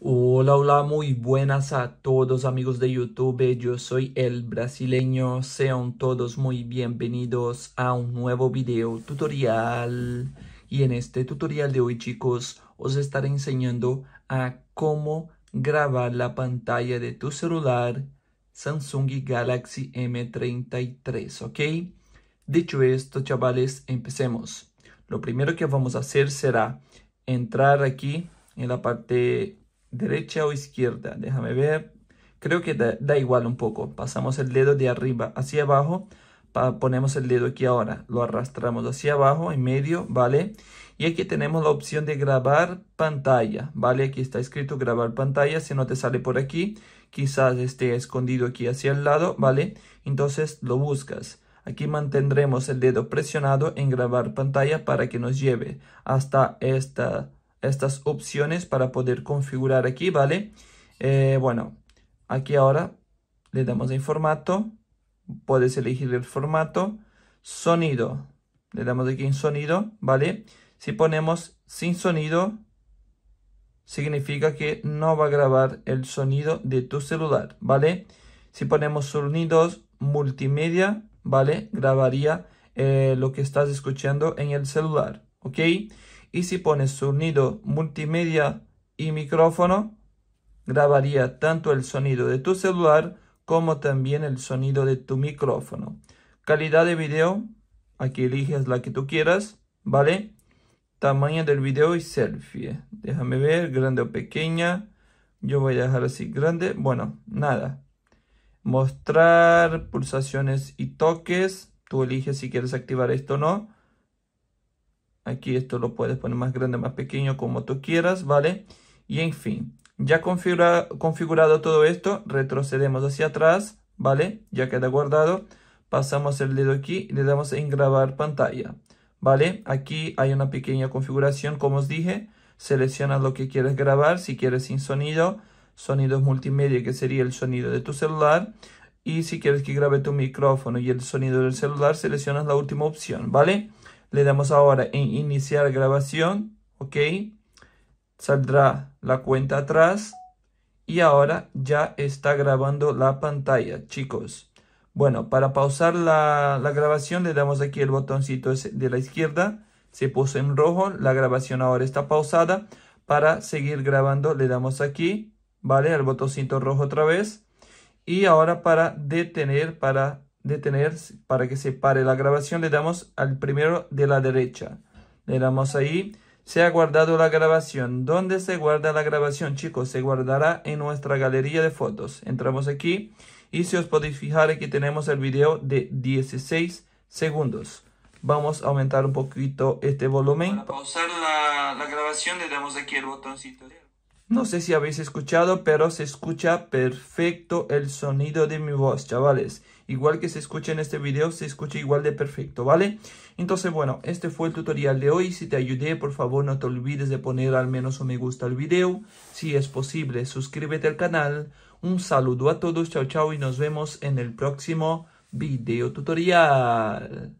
Hola, hola, muy buenas a todos amigos de YouTube, yo soy el brasileño, sean todos muy bienvenidos a un nuevo video tutorial y en este tutorial de hoy chicos os estaré enseñando a cómo grabar la pantalla de tu celular Samsung Galaxy M33, ok? Dicho esto chavales, empecemos. Lo primero que vamos a hacer será entrar aquí en la parte derecha o izquierda. Déjame ver. Creo que da, igual un poco. Pasamos el dedo de arriba hacia abajo. ponemos el dedo aquí ahora. Lo arrastramos hacia abajo, en medio, ¿vale? Y aquí tenemos la opción de grabar pantalla, ¿vale? Aquí está escrito grabar pantalla. Si no te sale por aquí, quizás esté escondido aquí hacia el lado, ¿vale? Entonces lo buscas. Aquí mantendremos el dedo presionado en grabar pantalla para que nos lleve hasta esta estas opciones para poder configurar aquí, ¿vale? Eh, bueno, aquí ahora le damos en formato, puedes elegir el formato, sonido, le damos aquí en sonido, ¿vale? Si ponemos sin sonido, significa que no va a grabar el sonido de tu celular, ¿vale? Si ponemos sonidos multimedia, ¿vale? Grabaría eh, lo que estás escuchando en el celular, ¿ok? y si pones sonido multimedia y micrófono, grabaría tanto el sonido de tu celular como también el sonido de tu micrófono. Calidad de video, aquí eliges la que tú quieras, ¿vale? Tamaño del video y selfie. Déjame ver, grande o pequeña. Yo voy a dejar así grande. Bueno, nada. Mostrar pulsaciones y toques. Tú eliges si quieres activar esto o no. Aquí esto lo puedes poner más grande, más pequeño, como tú quieras, ¿vale? Y en fin, ya configurado todo esto, retrocedemos hacia atrás, ¿vale? Ya queda guardado. Pasamos el dedo aquí y le damos en grabar pantalla, ¿vale? Aquí hay una pequeña configuración, como os dije. Selecciona lo que quieres grabar, si quieres sin sonido, sonidos multimedia, que sería el sonido de tu celular. Y si quieres que grabe tu micrófono y el sonido del celular, seleccionas la última opción, ¿vale? Le damos ahora en iniciar grabación, ok. Saldrá la cuenta atrás y ahora ya está grabando la pantalla, chicos. Bueno, para pausar la, grabación le damos aquí el botoncito de la izquierda. Se puso en rojo, la grabación ahora está pausada. Para seguir grabando le damos aquí, ¿vale? Al botoncito rojo otra vez. Y ahora para detener, para detener para que se pare la grabación, le damos al primero de la derecha. Le damos ahí. Se ha guardado la grabación. ¿Dónde se guarda la grabación, chicos? Se guardará en nuestra galería de fotos. Entramos aquí y si os podéis fijar aquí tenemos el video de 16 segundos. Vamos a aumentar un poquito este volumen. Para pausar la, grabación le damos aquí el botoncito. No mm. sé si habéis escuchado, pero se escucha perfecto el sonido de mi voz, chavales. Igual que se escucha en este video, se escucha igual de perfecto, ¿vale? Entonces, bueno, este fue el tutorial de hoy. Si te ayudé, por favor, no te olvides de poner al menos un me gusta al video. Si es posible, suscríbete al canal. Un saludo a todos, chao, chao, y nos vemos en el próximo video tutorial.